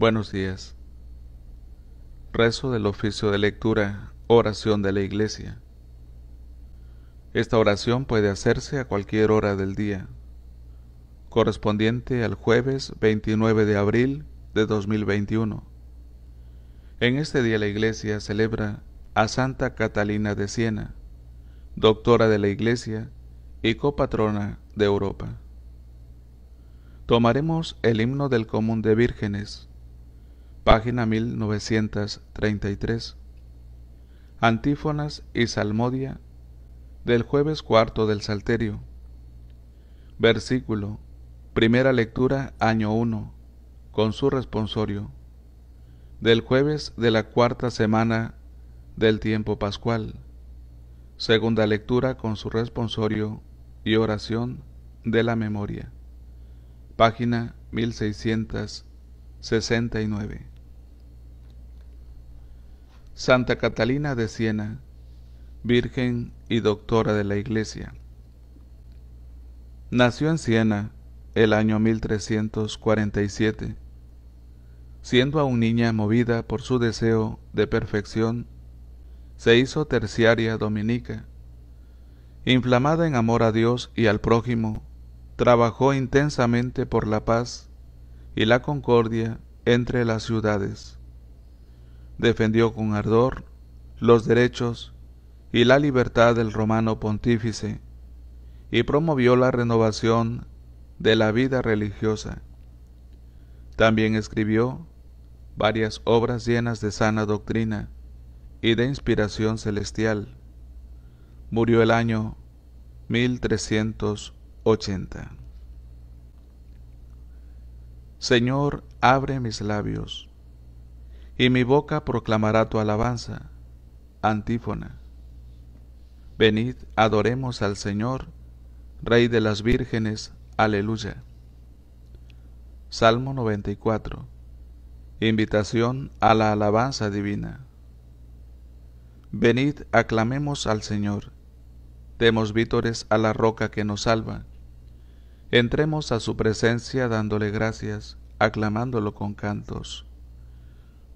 Buenos días. Rezo del oficio de lectura, oración de la iglesia. Esta oración puede hacerse a cualquier hora del día, correspondiente al jueves 29 de abril de 2021. En este día la iglesia celebra a Santa Catalina de Siena, doctora de la iglesia y copatrona de Europa. Tomaremos el himno del común de vírgenes página 1933. Antífonas y Salmodia del jueves cuarto del Salterio. Versículo. Primera lectura, año 1, con su responsorio. Del jueves de la cuarta semana del tiempo pascual. Segunda lectura con su responsorio y oración de la memoria. Página 1669. Santa Catalina de Siena, Virgen y Doctora de la Iglesia. Nació en Siena el año 1347, siendo aún niña movida por su deseo de perfección, se hizo terciaria dominica. Inflamada en amor a Dios y al prójimo, trabajó intensamente por la paz y la concordia entre las ciudades defendió con ardor los derechos y la libertad del romano pontífice y promovió la renovación de la vida religiosa. También escribió varias obras llenas de sana doctrina y de inspiración celestial. Murió el año 1380. Señor, abre mis labios y mi boca proclamará tu alabanza. Antífona. Venid, adoremos al Señor, Rey de las vírgenes, aleluya. Salmo 94. Invitación a la alabanza divina. Venid, aclamemos al Señor. Demos vítores a la roca que nos salva. Entremos a su presencia dándole gracias, aclamándolo con cantos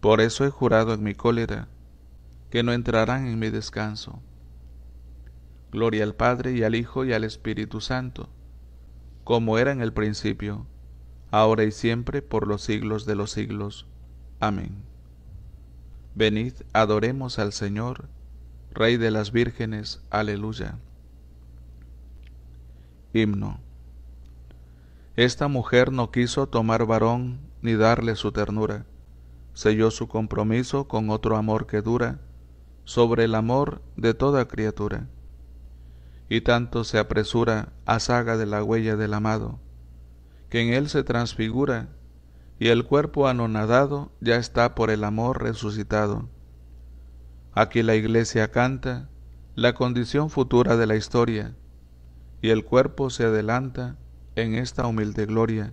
Por eso he jurado en mi cólera que no entrarán en mi descanso. Gloria al Padre y al Hijo y al Espíritu Santo, como era en el principio, ahora y siempre, por los siglos de los siglos. Amén. Venid, adoremos al Señor, Rey de las vírgenes. Aleluya. Himno. Esta mujer no quiso tomar varón ni darle su ternura selló su compromiso con otro amor que dura sobre el amor de toda criatura. Y tanto se apresura a saga de la huella del amado, que en él se transfigura, y el cuerpo anonadado ya está por el amor resucitado. Aquí la iglesia canta la condición futura de la historia, y el cuerpo se adelanta en esta humilde gloria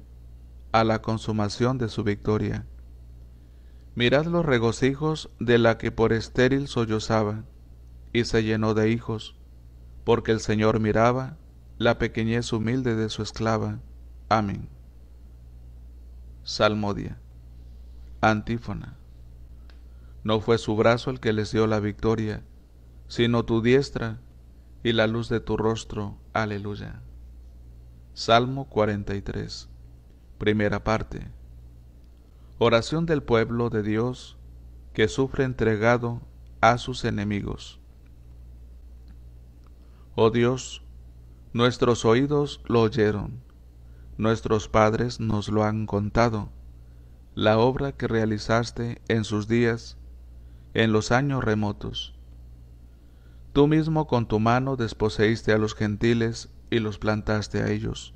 a la consumación de su victoria. Mirad los regocijos de la que por estéril sollozaba, y se llenó de hijos, porque el Señor miraba la pequeñez humilde de su esclava. Amén. Salmodia. Antífona. No fue su brazo el que les dio la victoria, sino tu diestra y la luz de tu rostro. Aleluya. Salmo 43. Primera parte. Oración del pueblo de Dios que sufre entregado a sus enemigos. Oh Dios, nuestros oídos lo oyeron, nuestros padres nos lo han contado, la obra que realizaste en sus días, en los años remotos. Tú mismo con tu mano desposeíste a los gentiles y los plantaste a ellos,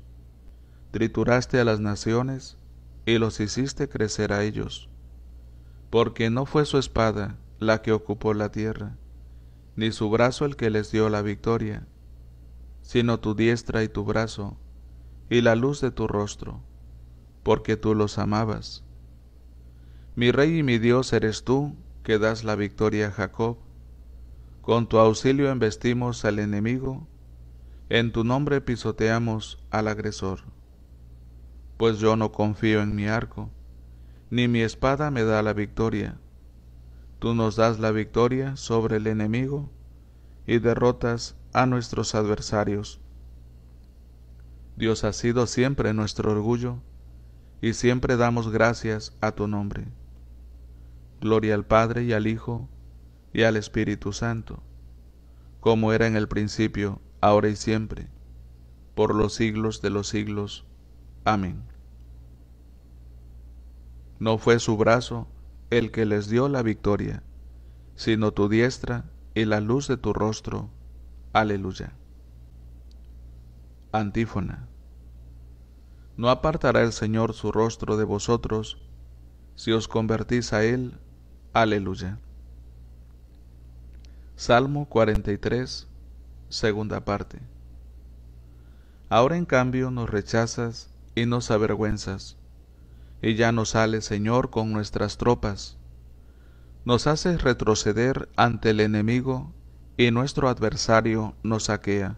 trituraste a las naciones, y los hiciste crecer a ellos, porque no fue su espada la que ocupó la tierra, ni su brazo el que les dio la victoria, sino tu diestra y tu brazo, y la luz de tu rostro, porque tú los amabas. Mi rey y mi Dios eres tú, que das la victoria a Jacob. Con tu auxilio embestimos al enemigo, en tu nombre pisoteamos al agresor pues yo no confío en mi arco, ni mi espada me da la victoria. Tú nos das la victoria sobre el enemigo y derrotas a nuestros adversarios. Dios ha sido siempre nuestro orgullo, y siempre damos gracias a tu nombre. Gloria al Padre y al Hijo y al Espíritu Santo, como era en el principio, ahora y siempre, por los siglos de los siglos. Amén. No fue su brazo el que les dio la victoria, sino tu diestra y la luz de tu rostro. Aleluya. Antífona. No apartará el Señor su rostro de vosotros, si os convertís a Él. Aleluya. Salmo 43, segunda parte. Ahora en cambio nos rechazas y nos avergüenzas y ya no sale Señor, con nuestras tropas. Nos haces retroceder ante el enemigo y nuestro adversario nos saquea.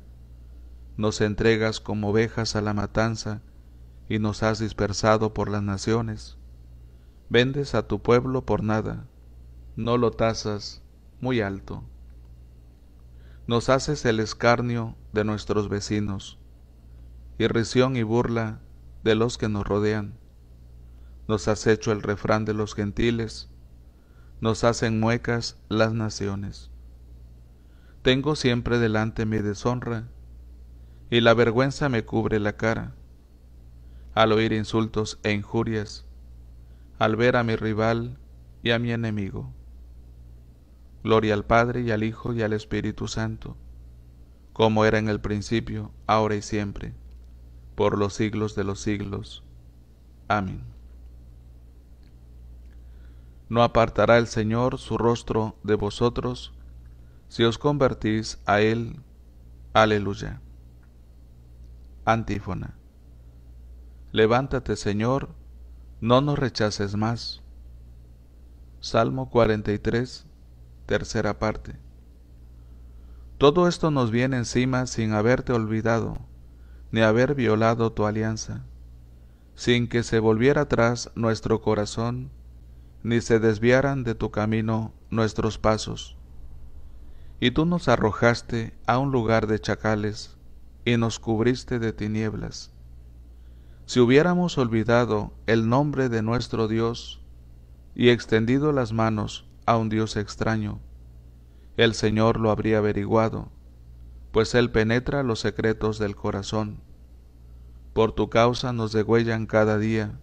Nos entregas como ovejas a la matanza y nos has dispersado por las naciones. Vendes a tu pueblo por nada, no lo tasas muy alto. Nos haces el escarnio de nuestros vecinos, irrisión y burla de los que nos rodean nos has hecho el refrán de los gentiles, nos hacen muecas las naciones. Tengo siempre delante mi deshonra, y la vergüenza me cubre la cara. Al oír insultos e injurias, al ver a mi rival y a mi enemigo. Gloria al Padre y al Hijo y al Espíritu Santo, como era en el principio, ahora y siempre, por los siglos de los siglos. Amén. No apartará el Señor su rostro de vosotros si os convertís a Él. Aleluya. Antífona. Levántate, Señor, no nos rechaces más. Salmo 43, tercera parte. Todo esto nos viene encima sin haberte olvidado, ni haber violado tu alianza, sin que se volviera atrás nuestro corazón ni se desviaran de tu camino nuestros pasos. Y tú nos arrojaste a un lugar de chacales, y nos cubriste de tinieblas. Si hubiéramos olvidado el nombre de nuestro Dios, y extendido las manos a un Dios extraño, el Señor lo habría averiguado, pues Él penetra los secretos del corazón. Por tu causa nos degüellan cada día,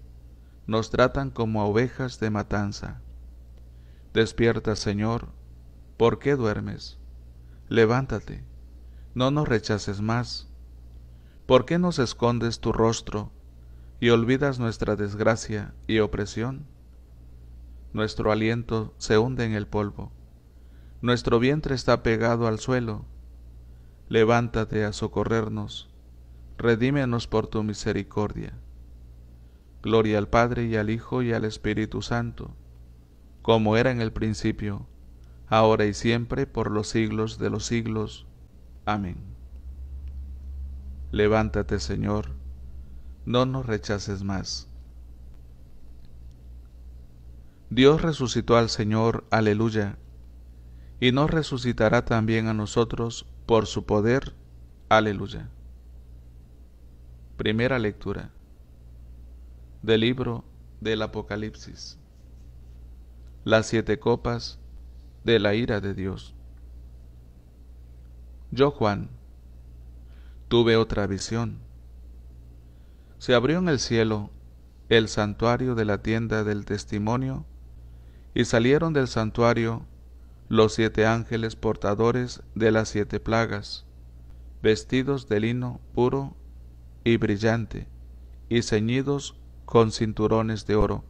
nos tratan como a ovejas de matanza. Despierta, Señor, ¿por qué duermes? Levántate, no nos rechaces más. ¿Por qué nos escondes tu rostro y olvidas nuestra desgracia y opresión? Nuestro aliento se hunde en el polvo, nuestro vientre está pegado al suelo. Levántate a socorrernos, redímenos por tu misericordia. Gloria al Padre y al Hijo y al Espíritu Santo, como era en el principio, ahora y siempre, por los siglos de los siglos. Amén. Levántate, Señor, no nos rechaces más. Dios resucitó al Señor, aleluya, y nos resucitará también a nosotros por su poder, aleluya. Primera lectura del libro del Apocalipsis. Las siete copas de la ira de Dios. Yo, Juan, tuve otra visión. Se abrió en el cielo el santuario de la tienda del testimonio, y salieron del santuario los siete ángeles portadores de las siete plagas, vestidos de lino puro y brillante, y ceñidos con cinturones de oro.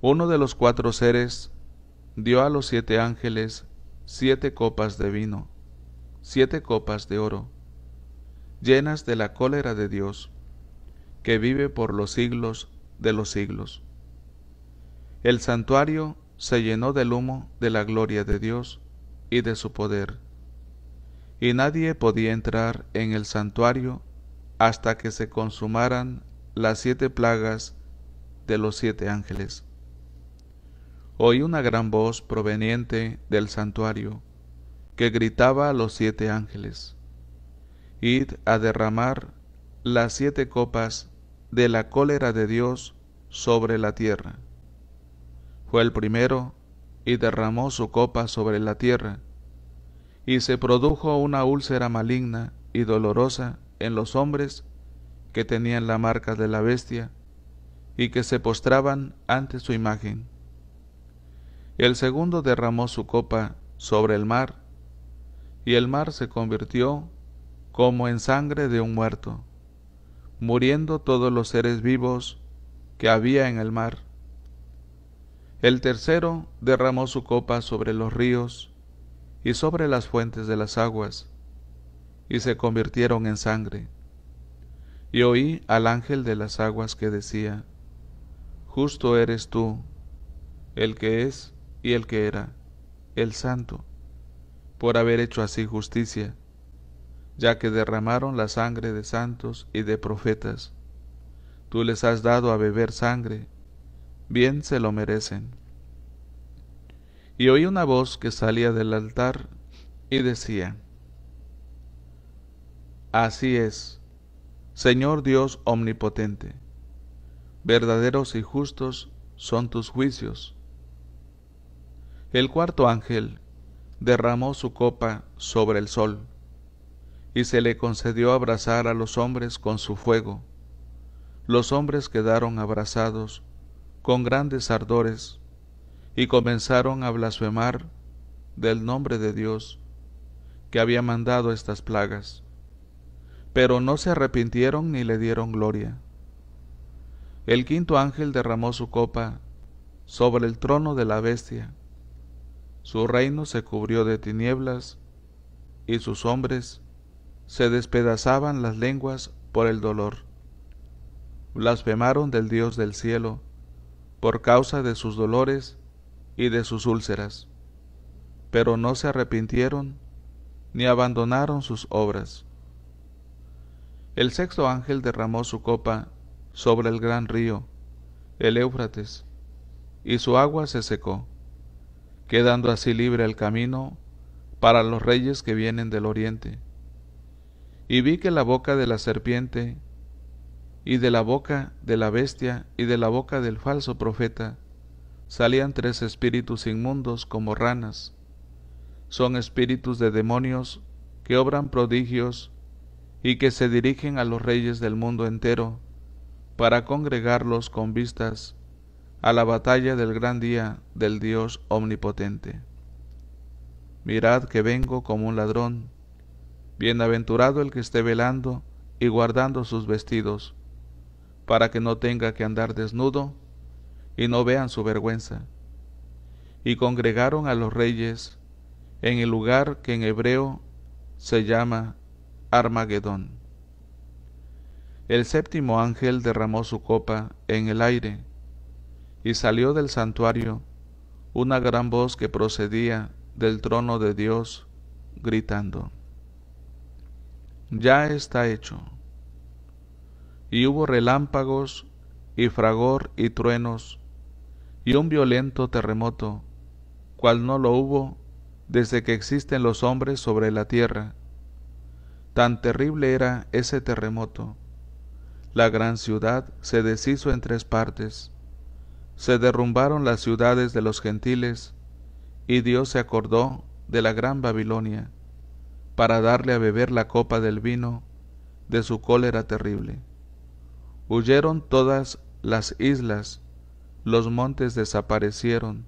Uno de los cuatro seres dio a los siete ángeles siete copas de vino, siete copas de oro, llenas de la cólera de Dios, que vive por los siglos de los siglos. El santuario se llenó del humo de la gloria de Dios y de su poder, y nadie podía entrar en el santuario hasta que se consumaran las siete plagas de los siete ángeles. Oí una gran voz proveniente del santuario que gritaba a los siete ángeles, Id a derramar las siete copas de la cólera de Dios sobre la tierra. Fue el primero y derramó su copa sobre la tierra, y se produjo una úlcera maligna y dolorosa en los hombres que tenían la marca de la bestia y que se postraban ante su imagen. El segundo derramó su copa sobre el mar, y el mar se convirtió como en sangre de un muerto, muriendo todos los seres vivos que había en el mar. El tercero derramó su copa sobre los ríos y sobre las fuentes de las aguas, y se convirtieron en sangre. Y oí al ángel de las aguas que decía, Justo eres tú, el que es y el que era, el santo, por haber hecho así justicia, ya que derramaron la sangre de santos y de profetas. Tú les has dado a beber sangre, bien se lo merecen. Y oí una voz que salía del altar y decía, Así es, Señor Dios omnipotente, verdaderos y justos son tus juicios. El cuarto ángel derramó su copa sobre el sol, y se le concedió abrazar a los hombres con su fuego. Los hombres quedaron abrazados con grandes ardores, y comenzaron a blasfemar del nombre de Dios, que había mandado estas plagas pero no se arrepintieron ni le dieron gloria. El quinto ángel derramó su copa sobre el trono de la bestia. Su reino se cubrió de tinieblas, y sus hombres se despedazaban las lenguas por el dolor. Blasfemaron del Dios del cielo, por causa de sus dolores y de sus úlceras, pero no se arrepintieron ni abandonaron sus obras. El sexto ángel derramó su copa sobre el gran río, el Éufrates, y su agua se secó, quedando así libre el camino para los reyes que vienen del oriente. Y vi que la boca de la serpiente y de la boca de la bestia y de la boca del falso profeta salían tres espíritus inmundos como ranas. Son espíritus de demonios que obran prodigios y que se dirigen a los reyes del mundo entero para congregarlos con vistas a la batalla del gran día del Dios omnipotente. Mirad que vengo como un ladrón, bienaventurado el que esté velando y guardando sus vestidos, para que no tenga que andar desnudo y no vean su vergüenza. Y congregaron a los reyes en el lugar que en hebreo se llama Armagedón. El séptimo ángel derramó su copa en el aire, y salió del santuario una gran voz que procedía del trono de Dios, gritando, Ya está hecho. Y hubo relámpagos y fragor y truenos, y un violento terremoto, cual no lo hubo desde que existen los hombres sobre la tierra, Tan terrible era ese terremoto. La gran ciudad se deshizo en tres partes. Se derrumbaron las ciudades de los gentiles, y Dios se acordó de la gran Babilonia, para darle a beber la copa del vino de su cólera terrible. Huyeron todas las islas, los montes desaparecieron,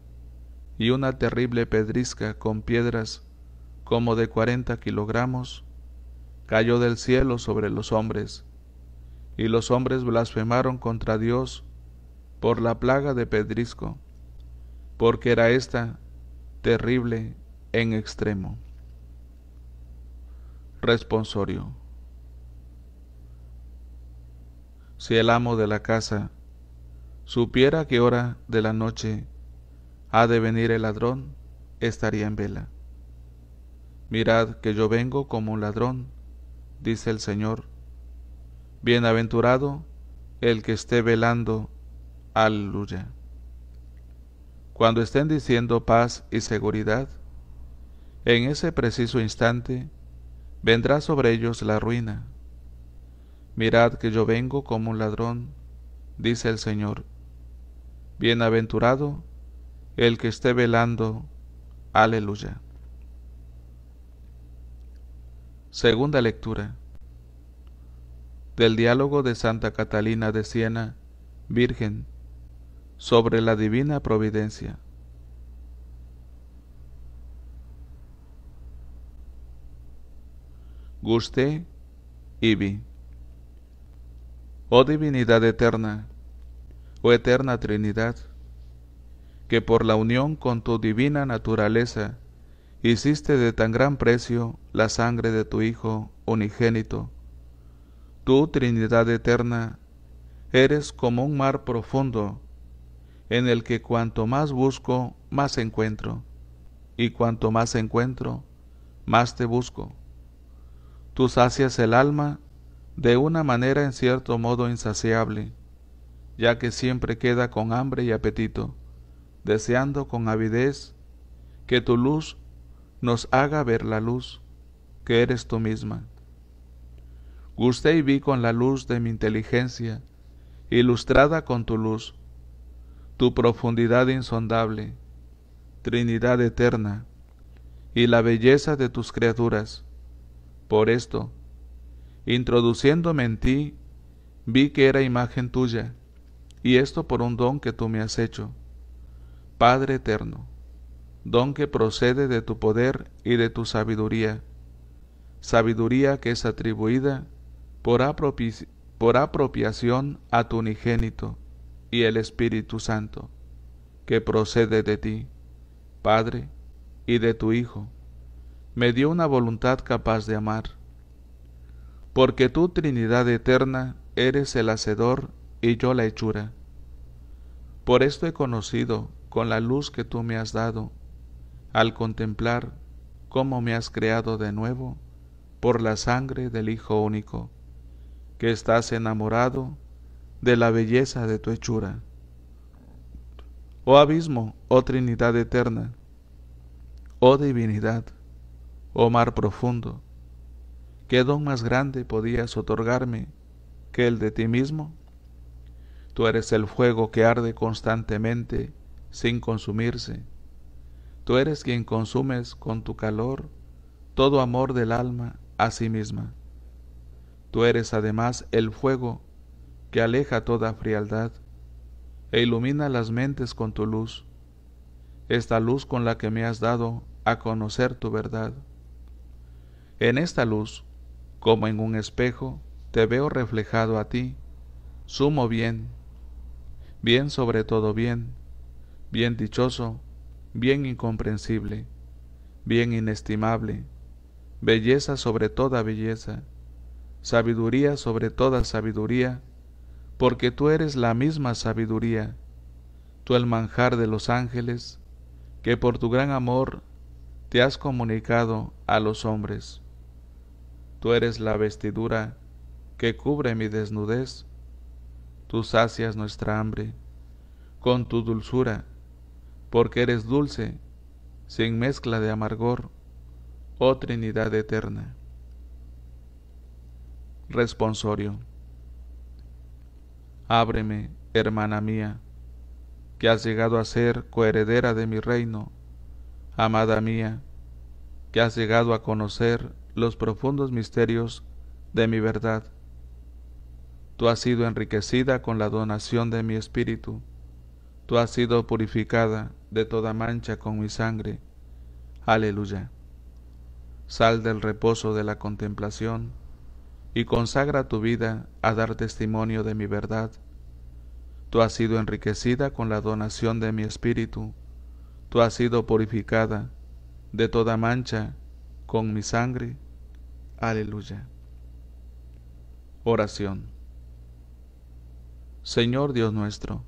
y una terrible pedrisca con piedras como de cuarenta kilogramos cayó del cielo sobre los hombres, y los hombres blasfemaron contra Dios por la plaga de pedrisco, porque era ésta terrible en extremo. Responsorio. Si el amo de la casa supiera qué hora de la noche ha de venir el ladrón, estaría en vela. Mirad que yo vengo como un ladrón dice el Señor. Bienaventurado el que esté velando. Aleluya. Cuando estén diciendo paz y seguridad, en ese preciso instante vendrá sobre ellos la ruina. Mirad que yo vengo como un ladrón, dice el Señor. Bienaventurado el que esté velando. Aleluya. Segunda lectura del diálogo de Santa Catalina de Siena, Virgen, sobre la Divina Providencia. Guste y vi. Oh Divinidad eterna, oh eterna Trinidad, que por la unión con tu divina naturaleza hiciste de tan gran precio la sangre de tu Hijo unigénito. Tú, Trinidad eterna, eres como un mar profundo, en el que cuanto más busco, más encuentro, y cuanto más encuentro, más te busco. Tú sacias el alma de una manera en cierto modo insaciable, ya que siempre queda con hambre y apetito, deseando con avidez que tu luz nos haga ver la luz, que eres tú misma. Gusté y vi con la luz de mi inteligencia, ilustrada con tu luz, tu profundidad insondable, Trinidad eterna, y la belleza de tus criaturas. Por esto, introduciéndome en ti, vi que era imagen tuya, y esto por un don que tú me has hecho. Padre eterno don que procede de tu poder y de tu sabiduría, sabiduría que es atribuida por, apropiación a tu unigénito y el Espíritu Santo, que procede de ti, Padre, y de tu Hijo, me dio una voluntad capaz de amar. Porque tú, Trinidad eterna, eres el hacedor y yo la hechura. Por esto he conocido, con la luz que tú me has dado, al contemplar cómo me has creado de nuevo por la sangre del Hijo único, que estás enamorado de la belleza de tu hechura. Oh abismo, oh Trinidad eterna, oh divinidad, oh mar profundo, ¿qué don más grande podías otorgarme que el de ti mismo? Tú eres el fuego que arde constantemente sin consumirse Tú eres quien consumes con tu calor todo amor del alma a sí misma. Tú eres además el fuego que aleja toda frialdad e ilumina las mentes con tu luz, esta luz con la que me has dado a conocer tu verdad. En esta luz, como en un espejo, te veo reflejado a ti, sumo bien, bien sobre todo bien, bien dichoso, bien incomprensible, bien inestimable, belleza sobre toda belleza, sabiduría sobre toda sabiduría, porque tú eres la misma sabiduría, tú el manjar de los ángeles, que por tu gran amor te has comunicado a los hombres. Tú eres la vestidura que cubre mi desnudez, tú sacias nuestra hambre con tu dulzura, porque eres dulce, sin mezcla de amargor, oh Trinidad eterna. Responsorio. Ábreme, hermana mía, que has llegado a ser coheredera de mi reino, amada mía, que has llegado a conocer los profundos misterios de mi verdad. Tú has sido enriquecida con la donación de mi espíritu Tú has sido purificada de toda mancha con mi sangre. Aleluya. Sal del reposo de la contemplación y consagra tu vida a dar testimonio de mi verdad. Tú has sido enriquecida con la donación de mi espíritu. Tú has sido purificada de toda mancha con mi sangre. Aleluya. Oración. Señor Dios nuestro,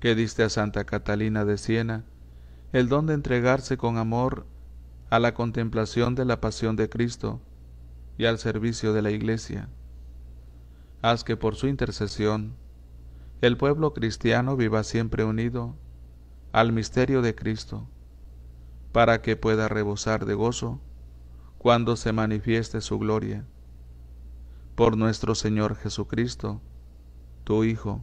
que diste a Santa Catalina de Siena el don de entregarse con amor a la contemplación de la pasión de Cristo y al servicio de la Iglesia. Haz que por su intercesión el pueblo cristiano viva siempre unido al misterio de Cristo, para que pueda rebosar de gozo cuando se manifieste su gloria. Por nuestro Señor Jesucristo, tu Hijo,